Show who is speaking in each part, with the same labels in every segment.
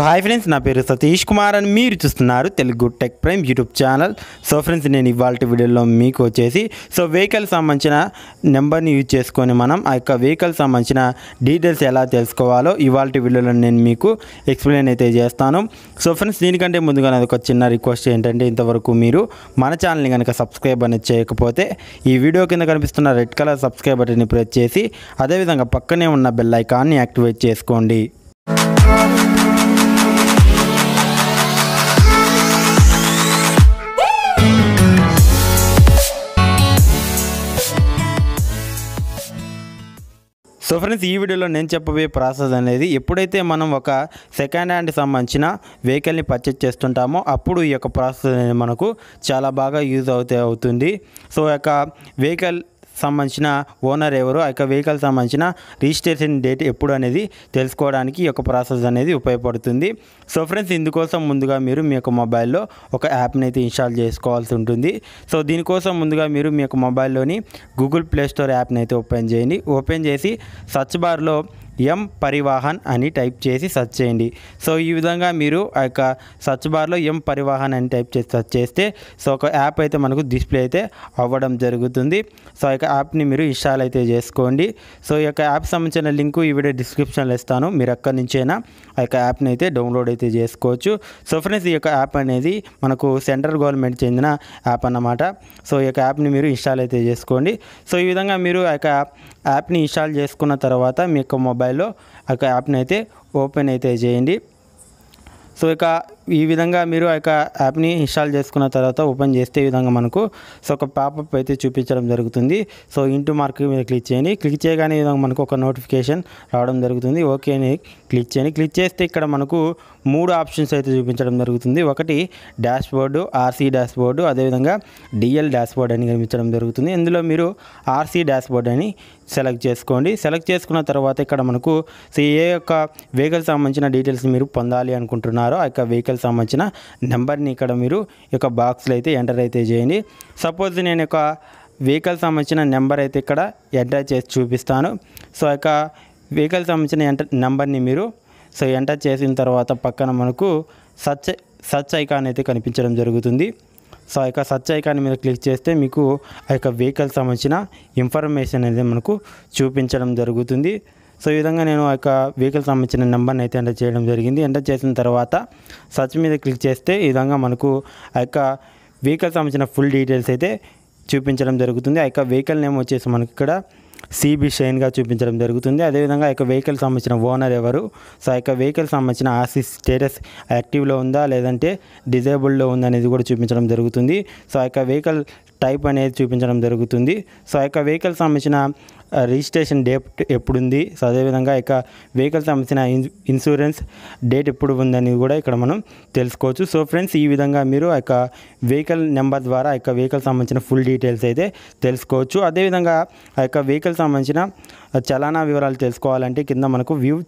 Speaker 1: So hi friends నా పేరు సతీష్ కుమార్ అని మీరు చూస్తున్నారు Telugu tech prime YouTube channel so friends నేను ఇవాళ వీడియోలో మీకు వచ్చేసి సో వెహికల్ సంబంధించిన నెంబర్ని యూజ్ చేసుకొని మనం ఆ యొక్క వెహికల్ సంబంధించిన డీటెయిల్స్ ఎలా తెలుసుకోవాలో ఇవాళ వీడియోలో నేను మీకు ఎక్స్ప్లెయిన్ అయితే చేస్తాను సో ఫ్రెండ్స్ దీనికంటే ముందుగా నాది ఒక చిన్న రిక్వెస్ట్ ఏంటంటే ఇంతవరకు మీరు మన ఛానల్ని కనుక సబ్స్క్రైబ్ అనేది చేయకపోతే ఈ వీడియో కింద కనిపిస్తున్న రెడ్ కలర్ సబ్స్క్రైబ్ బటన్ని ప్రెస్ చేసి అదేవిధంగా పక్కనే ఉన్న బెల్ ఐకాన్ని యాక్టివేట్ చేసుకోండి సో ఫ్రెండ్స్ ఈ వీడియోలో నేను చెప్పబోయే ప్రాసెస్ అనేది ఎప్పుడైతే మనం ఒక సెకండ్ హ్యాండ్ సంబంధించిన వెహికల్ని పర్చేజ్ చేస్తుంటామో అప్పుడు ఈ యొక్క ప్రాసెస్ అనేది మనకు చాలా బాగా యూజ్ అవుతే అవుతుంది సో యొక్క వెహికల్ సంబంధించిన ఓనర్ ఎవరు ఆ యొక్క వెహికల్ సంబంధించిన రిజిస్ట్రేషన్ డేట్ ఎప్పుడు అనేది తెలుసుకోవడానికి ఈ యొక్క ప్రాసెస్ అనేది ఉపయోగపడుతుంది సో ఫ్రెండ్స్ ఇందుకోసం ముందుగా మీరు మీ యొక్క మొబైల్లో ఒక యాప్ని అయితే ఇన్స్టాల్ చేసుకోవాల్సి ఉంటుంది సో దీనికోసం ముందుగా మీరు మీ యొక్క మొబైల్లోని గూగుల్ ప్లే స్టోర్ యాప్ని అయితే ఓపెన్ చేయండి ఓపెన్ చేసి సర్చ్ బార్లో ఎం పరివాహన్ అని టైప్ చేసి సర్చ్ చేయండి సో ఈ విధంగా మీరు ఆ యొక్క సర్చ్ బార్లో ఎం పరివాహన్ అని టైప్ చేసి సెర్చ్ చేస్తే సో ఒక యాప్ అయితే మనకు డిస్ప్లే అయితే అవ్వడం జరుగుతుంది సో ఆ యొక్క యాప్ని మీరు ఇన్స్టాల్ అయితే చేసుకోండి సో ఈ యొక్క యాప్ సంబంధించిన లింకు ఈ వీడియో డిస్క్రిప్షన్లో ఇస్తాను మీరు అక్కడి నుంచైనా ఆ యొక్క యాప్ని అయితే డౌన్లోడ్ అయితే చేసుకోవచ్చు సో ఫ్రెండ్స్ ఈ యొక్క యాప్ అనేది మనకు సెంట్రల్ గవర్నమెంట్ చెందిన యాప్ అన్నమాట సో ఈ యొక్క యాప్ని మీరు ఇన్స్టాల్ అయితే చేసుకోండి సో ఈ విధంగా మీరు ఆ యొక్క యాప్ని ఇన్స్టాల్ చేసుకున్న తర్వాత మీ యొక్క మొబైల్ మొబైల్లో ఆ యాప్ని అయితే ఓపెన్ అయితే చేయండి సో ఇక ఈ విధంగా మీరు ఆ యొక్క యాప్ని ఇన్స్టాల్ చేసుకున్న తర్వాత ఓపెన్ చేస్తే ఈ విధంగా మనకు సో ఒక పాపప్ అయితే చూపించడం జరుగుతుంది సో ఇంటూ మార్క్ మీద క్లిక్ చేయండి క్లిక్ చేయగానే ఈ విధంగా మనకు ఒక నోటిఫికేషన్ రావడం జరుగుతుంది ఓకే అని క్లిక్ చేయండి క్లిక్ చేస్తే ఇక్కడ మనకు మూడు ఆప్షన్స్ అయితే చూపించడం జరుగుతుంది ఒకటి dashboard RC dashboard అదేవిధంగా డిఎల్ డాష్ బోర్డు అని కనిపించడం జరుగుతుంది ఇందులో మీరు ఆర్సీ డాష్ బోర్డు అని సెలెక్ట్ చేసుకోండి సెలెక్ట్ చేసుకున్న తర్వాత ఇక్కడ మనకు సో ఏ యొక్క వెహికల్ సంబంధించిన డీటెయిల్స్ మీరు పొందాలి అనుకుంటున్నారో ఆ యొక్క వెహికల్ సంబంధించిన నెంబర్ని ఇక్కడ మీరు ఈ యొక్క బాక్స్లో అయితే ఎంటర్ అయితే చేయండి సపోజ్ నేను ఒక వెహికల్ సంబంధించిన నెంబర్ అయితే ఇక్కడ ఎంటర్ చేసి చూపిస్తాను సో యొక్క వెహికల్ సంబంధించిన ఎంటర్ నెంబర్ని మీరు సో ఎంటర్ చేసిన తర్వాత పక్కన మనకు సచ్ సచ్ ఐకాన్ అయితే కనిపించడం జరుగుతుంది సో ఆ యొక్క సర్చ్ ఐకాన్ మీద క్లిక్ చేస్తే మీకు ఆ యొక్క వెహికల్ సంబంధించిన ఇన్ఫర్మేషన్ అనేది మనకు చూపించడం జరుగుతుంది సో ఈ విధంగా నేను ఆ యొక్క వెహికల్ సంబంధించిన నెంబర్ని అయితే ఎంటర్ చేయడం జరిగింది ఎంటర్ చేసిన తర్వాత సర్చ్ మీద క్లిక్ చేస్తే ఈ విధంగా మనకు ఆ యొక్క వెహికల్ సంబంధించిన ఫుల్ డీటెయిల్స్ అయితే చూపించడం జరుగుతుంది ఆ యొక్క వెహికల్ నేమ్ వచ్చేసి మనకి ఇక్కడ సిబి షైన్గా చూపించడం జరుగుతుంది అదేవిధంగా ఆ యొక్క వెహికల్ సంబంధించిన ఓనర్ ఎవరు సో ఆ యొక్క వెహికల్ సంబంధించిన ఆర్సీ స్టేటస్ యాక్టివ్లో ఉందా లేదంటే డిజేబుల్లో ఉందా అనేది కూడా చూపించడం జరుగుతుంది సో ఆ యొక్క వెహికల్ టైప్ అనేది చూపించడం జరుగుతుంది సో ఆ యొక్క వెహికల్ సంబంధించిన రిజిస్ట్రేషన్ డేట్ ఎప్పుడుంది సో అదేవిధంగా ఇక వెహికల్ సంబంధించిన ఇన్సూరెన్స్ డేట్ ఎప్పుడు ఉందని కూడా ఇక్కడ మనం తెలుసుకోవచ్చు సో ఫ్రెండ్స్ ఈ విధంగా మీరు ఆ యొక్క వెహికల్ నెంబర్ ద్వారా ఆ యొక్క వెహికల్ సంబంధించిన ఫుల్ డీటెయిల్స్ అయితే తెలుసుకోవచ్చు అదేవిధంగా ఆ యొక్క వెహికల్ సంబంధించిన చలానా వివరాలు తెలుసుకోవాలంటే కింద మనకు వ్యూ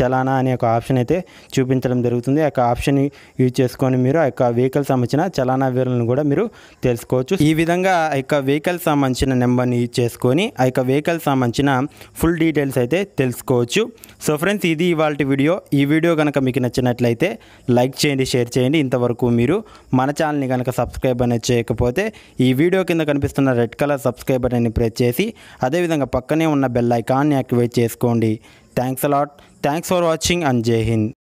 Speaker 1: చలానా అనే ఒక ఆప్షన్ అయితే చూపించడం జరుగుతుంది ఆ యొక్క ఆప్షన్ యూజ్ చేసుకొని మీరు ఆ యొక్క వెహికల్ సంబంధించిన చలానా వివరాలను కూడా మీరు తెలుసుకోవచ్చు ఈ విధంగా ఆ యొక్క వెహికల్ సంబంధించిన నెంబర్ని యూజ్ చేసుకొని ఆ యొక్క వెహికల్ సంబంధించిన ఫుల్ డీటెయిల్స్ అయితే తెలుసుకోవచ్చు సో ఫ్రెండ్స్ ఇది ఇవాళ వీడియో ఈ వీడియో కనుక మీకు నచ్చినట్లయితే లైక్ చేయండి షేర్ చేయండి ఇంతవరకు మీరు మన ఛానల్ని కనుక సబ్స్క్రైబ్ అనేది చేయకపోతే ఈ వీడియో కింద కనిపిస్తున్న రెడ్ కలర్ సబ్స్క్రైబర్ అని ప్రెస్ చేసి అదేవిధంగా పక్కనే ఉన్న బెల్ ఐకాన్ని యాక్టివేట్ చేసుకోండి Thanks a lot. Thanks for watching and Jai Hind.